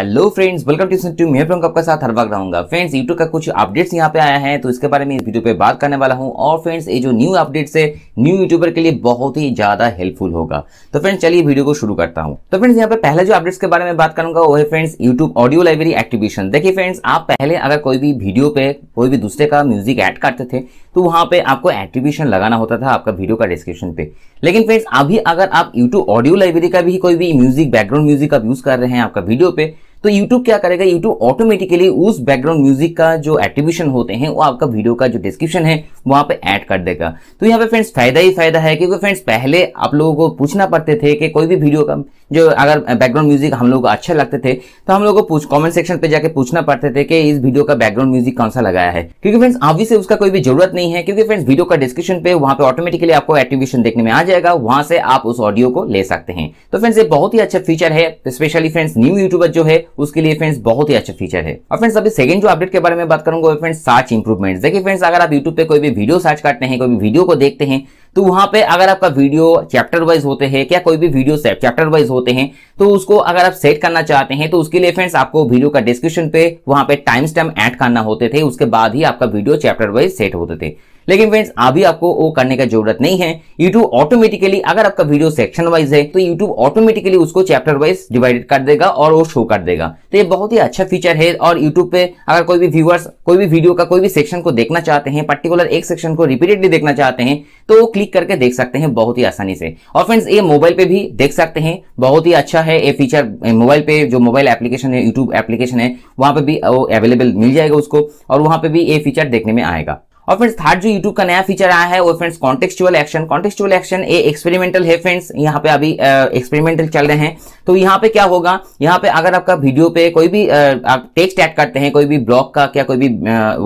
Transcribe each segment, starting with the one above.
hello friends welcome to to मैं प्रियंक आपका साथ हर वक्त रहूंगा फ्रेंड्स यूट्यूब का कुछ अपडेट्स यहाँ पे आया है तो इसके बारे में इस वीडियो पे बात करने वाला हूँ और फ्रेंड्स ये जो न्यू अपडेट्स है न्यू यूट्यूबर के लिए बहुत ही ज्यादा हेल्पफुल होगा तो फ्रेंड्स चलिए वीडियो को शुरू करता हूँ तो फ्रेंड्स यहाँ पे पहले जो अपडेट्स के बारे में बात करूंगा वो है friends YouTube audio library activation देखिए फ्रेंड्स आप पहले अगर कोई भी वीडियो पे कोई भी दूसरे का म्यूजिक एड करते थे तो वहाँ पे आपको एक्टिवेशन लगाना होता था आपका वीडियो का डिस्क्रिप्शन पे लेकिन फ्रेंड्स अभी अगर आप यूट्यूब ऑडियो लाइब्रेरी का भी कोई भी म्यूजिक बैकग्राउंड म्यूजिक आप यूज कर रहे हैं आपका वीडियो पे तो YouTube क्या करेगा YouTube ऑटोमेटिकली उस बैकग्राउंड म्यूजिक का जो एट्रीब्यूशन होते हैं वो आपका वीडियो का जो डिस्क्रिप्शन है वहां पे ऐड कर देगा तो यहाँ पे फ्रेंड्स फायदा ही फायदा है क्योंकि फ्रेंड्स पहले आप लोगों को पूछना पड़ते थे कि कोई भी वीडियो का जो अगर बैकग्राउंड म्यूजिक हम लोग को अच्छा लगते थे तो हम लोग को कॉमेंट सेक्शन पे जाके पूछना पड़ते थे कि इस वीडियो का बैकग्राउंड म्यूजिक कौन सा लगाया है क्योंकि फ्रेंड्स अभी से उसका कोई भी जरूरत नहीं है क्योंकि फ्रेंड्स वीडियो का डिस्क्रिप्शन पे वहां पे ऑटोमेटिकली आपको एट्रीब्यूशन देखने में आ जाएगा वहां से आप उस ऑडियो को ले सकते हैं तो फ्रेंड्स ये बहुत ही अच्छा फीचर है स्पेशली फ्रेंड्स न्यू यूट्यूबर जो है उसके लिए फ्रेंड्स बहुत ही अच्छा फीचर है और फ्रेंड्स अभी सेकंड जो अपडेट के बारे में बात करूंगा फ्रेंड्स सर्च इंप्रूवमेंट देखिए फ्रेंड्स अगर आप यूट्यूब पे कोई भी वीडियो सर्च करते हैं कोई भी वीडियो को देखते हैं तो वहां पे अगर आपका वीडियो चैप्टर वाइज होते हैं क्या कोई भी वीडियो चैप्टर वाइज होते हैं तो उसको अगर आप सेट करना चाहते हैं तो उसके लिए फ्रेंड्स आपको वीडियो का डिस्क्रिप्शन पे वहां पे टाइम स्टैम्प ऐड करना होते थे उसके बाद ही आपका वीडियो चैप्टर वाइज सेट होते थे लेकिन फ्रेंड्स अभी आपको वो करने का जरूरत नहीं है यूट्यूब ऑटोमेटिकली अगर आपका वीडियो सेक्शन वाइज है तो यूट्यूब ऑटोमेटिकली उसको चैप्टर वाइज डिवाइडेड कर देगा और वो शो कर देगा तो ये बहुत ही अच्छा फीचर है और यूट्यूब पे अगर कोई भी व्यूअर्स कोई भी वीडियो का कोई भी सेक्शन को देखना चाहते हैं पर्टिकुलर एक सेक्शन को रिपीटेडली देखना चाहते हैं तो वो क्लिक करके देख सकते हैं बहुत ही आसानी से और फ्रेंड्स ये मोबाइल पे भी देख सकते हैं बहुत ही अच्छा है ये फीचर मोबाइल पे जो मोबाइल एप्लीकेशन है यूट्यूब एप्लीकेशन है वहां पे भी वो अवेलेबल मिल जाएगा उसको और वहां पे भी ये फीचर देखने में आएगा और फ्रेंड्स थर्ड जो यूट्यूब का नया फीचर आया है वो friends contextual action contextual action ये एक्सपेरिमेंटल है फ्रेंड्स यहाँ पे अभी एक्सपेरिमेंटल चल रहे हैं तो यहाँ पे क्या होगा यहाँ पे अगर आपका वीडियो पे कोई भी आप टेक्स्ट ऐड करते हैं कोई भी ब्लॉग का या कोई भी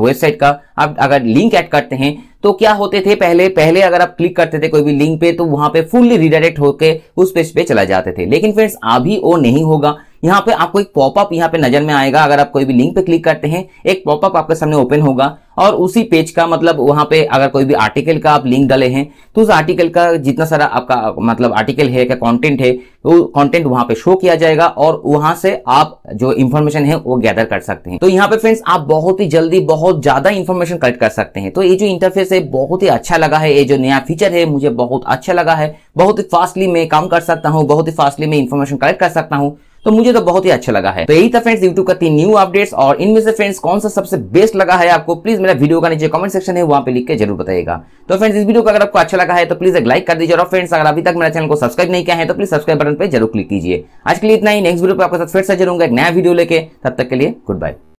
वेबसाइट का आप अगर लिंक ऐड करते हैं तो क्या होते थे पहले पहले अगर आप क्लिक करते थे कोई भी लिंक पे तो वहां पे फुल्ली रिडायरेक्ट होकर उस पेज पे चला जाते थे लेकिन फ्रेंड्स अभी वो नहीं होगा यहाँ पे आपको एक पॉपअप यहाँ पे नजर में आएगा अगर आप कोई भी लिंक पे क्लिक करते हैं एक पॉपअप आपके सामने ओपन होगा और उसी पेज का मतलब वहां पे अगर कोई भी आर्टिकल का आप लिंक डाले हैं तो उस आर्टिकल का जितना सारा आपका मतलब आर्टिकल है क्या कंटेंट है वो कंटेंट वहां पे शो किया जाएगा और वहां से आप जो इन्फॉर्मेशन है वो गैदर कर सकते हैं तो यहाँ पे फ्रेंड्स आप बहुत ही जल्दी बहुत ज्यादा इन्फॉर्मेशन कलेक्ट कर सकते हैं तो ये जो इंटरफेस है बहुत ही अच्छा लगा है ये जो नया फीचर है मुझे बहुत अच्छा लगा है बहुत ही फास्टली मैं काम कर सकता हूँ बहुत ही फास्टली मैं इन्फॉर्मेशन कलेक्ट कर सकता हूँ तो मुझे तो बहुत ही अच्छा लगा है तो यही था फ्रेंड्स यूट्यूब का तीन न्यू अपडेट्स और इनमें से फ्रेंड्स कौन सा सबसे बेस्ट लगा है आपको प्लीज मेरा वीडियो का नीचे कमेंट सेक्शन है वहां पे लिख के जरूर बताएगा तो फ्रेंड्स इस वीडियो का अगर आपको अच्छा लगा है तो प्लीज एक लाइक कर दीजिए और फ्रेंड्स अगर अभी तक मेरा चैनल को सब्सक्राइब नहीं किया है तो प्लीज सब्सक्राइब बटन पर जरूर क्लिक कीजिए आज के लिए इतना ही नेक्स्ट वीडियो पर आपके साथ फिर से जरूर एक नया वीडियो लेके तब तक के लिए गुड बाय